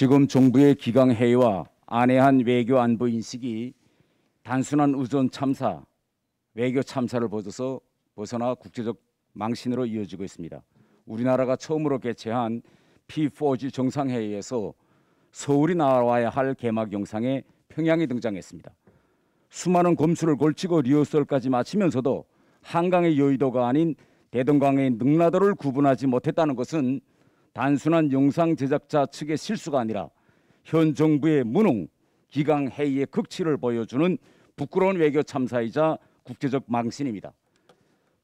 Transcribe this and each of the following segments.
지금 정부의 기강해와 안해한 외교 안보 인식이 단순한 우전 참사, 외교 참사를 벗어서 벗어나 국제적 망신으로 이어지고 있습니다. 우리나라가 처음으로 개최한 P4G 정상회의에서 서울이 나와야 할 개막 영상에 평양이 등장했습니다. 수많은 검수를 걸치고 리허설까지 마치면서도 한강의 여의도가 아닌 대동강의 능라도를 구분하지 못했다는 것은 단순한 영상 제작자 측의 실수가 아니라 현 정부의 무능, 기강 해이의 극치를 보여주는 부끄러운 외교 참사이자 국제적 망신입니다.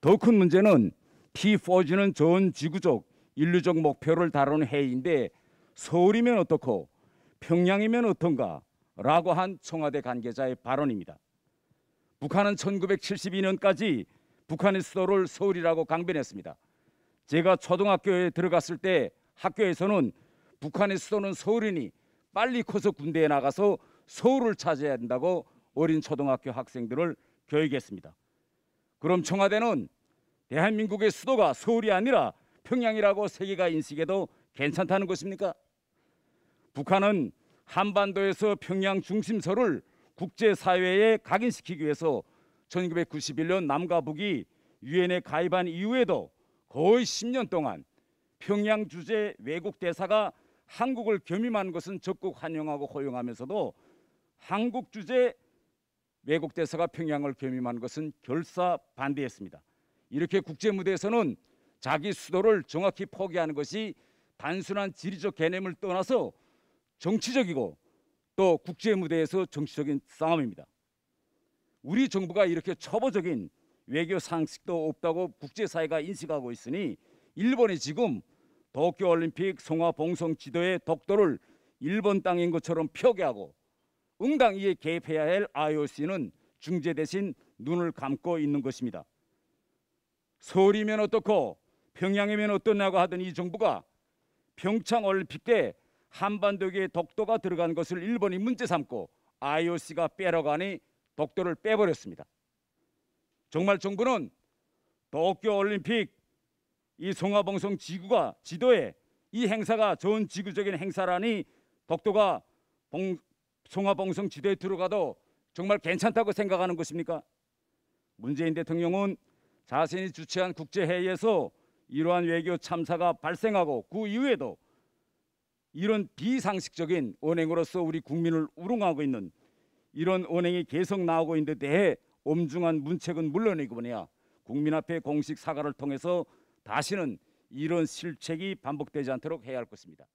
더 큰 문제는 P4G는 전 지구적 인류적 목표를 다루는 해인데 서울이면 어떻고 평양이면 어떤가라고 한 청와대 관계자의 발언입니다. 북한은 1972년까지 북한의 수도를 서울이라고 강변했습니다. 제가 초등학교에 들어갔을 때 학교에서는 북한의 수도는 서울이니 빨리 커서 군대에 나가서 서울을 차지해야 한다고 어린 초등학교 학생들을 교육했습니다. 그럼 청와대는 대한민국의 수도가 서울이 아니라 평양이라고 세계가 인식해도 괜찮다는 것입니까? 북한은 한반도에서 평양 중심서를 국제사회에 각인시키기 위해서 1991년 남과 북이 유엔에 가입한 이후에도 거의 10년 동안 평양 주재 외국 대사가 한국을 겸임한 것은 적극 환영하고 허용하면서도 한국 주재 외국 대사가 평양을 겸임한 것은 결사 반대했습니다. 이렇게 국제 무대에서는 자기 수도를 정확히 포기하는 것이 단순한 지리적 개념을 떠나서 정치적이고 또 국제 무대에서 정치적인 싸움입니다. 우리 정부가 이렇게 초보적인 외교 상식도 없다고 국제사회가 인식하고 있으니 일본이 지금 도쿄올림픽 송화 봉송 지도의 독도를 일본 땅인 것처럼 표기하고 응당 이에 개입해야 할 IOC는 중재 대신 눈을 감고 있는 것입니다. 서울이면 어떻고 평양이면 어떠냐고 하던 이 정부가 평창 올림픽 때 한반도에 독도가 들어간 것을 일본이 문제 삼고 IOC가 빼라고 니 독도를 빼버렸습니다. 정말 정부는 도쿄 올림픽 이 송화봉송 지구가 지도에 이 행사가 전 지구적인 행사라니 독도가 봉, 송화봉송 지도에 들어가도 정말 괜찮다고 생각하는 것입니까? 문재인 대통령은 자신이 주최한 국제회의에서 이러한 외교 참사가 발생하고 그 이후에도 이런 비상식적인 언행으로서 우리 국민을 우롱하고 있는 이런 언행이 계속 나오고 있는 데 대해 엄중한 문책은 물론이고 뭐냐 국민 앞에 공식 사과를 통해서 다시는 이런 실책이 반복되지 않도록 해야 할 것입니다.